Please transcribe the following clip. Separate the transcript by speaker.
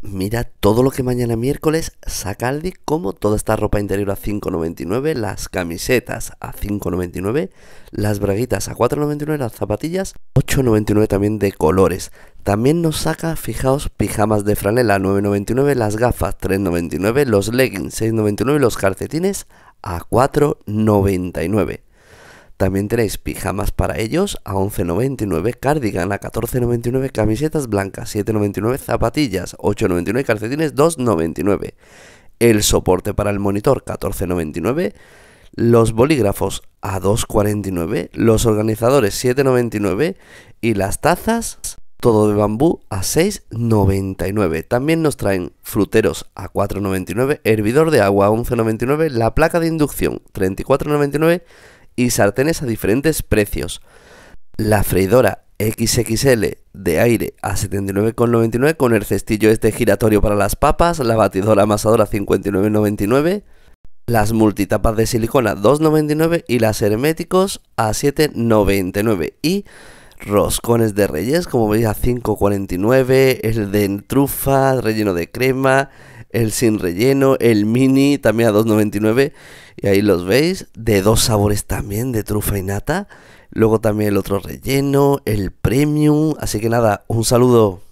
Speaker 1: Mira todo lo que mañana miércoles saca Aldi, como toda esta ropa interior a 5,99, las camisetas a 5,99, las braguitas a 4,99, las zapatillas 8,99 también de colores. También nos saca, fijaos, pijamas de franela a 9,99, las gafas 3,99, los leggings 6,99 y los calcetines a 4,99. También tenéis pijamas para ellos a 11.99, cardigan a 14.99, camisetas blancas 7.99, zapatillas 8.99, calcetines 2.99. El soporte para el monitor 14.99, los bolígrafos a 2.49, los organizadores 7.99 y las tazas todo de bambú a 6,99. También nos traen fruteros a 4,99, hervidor de agua a 11,99, la placa de inducción 34,99 y sartenes a diferentes precios. La freidora XXL de aire a 79,99 con el cestillo este giratorio para las papas, la batidora amasadora 59,99, las multitapas de silicona 2,99 y las herméticos a 7,99 y roscones de reyes como veis a 5,49, el de trufa, relleno de crema, el sin relleno, el mini también a 2.99 y ahí los veis, de dos sabores también, de trufa y nata, luego también el otro relleno, el premium, así que nada, un saludo.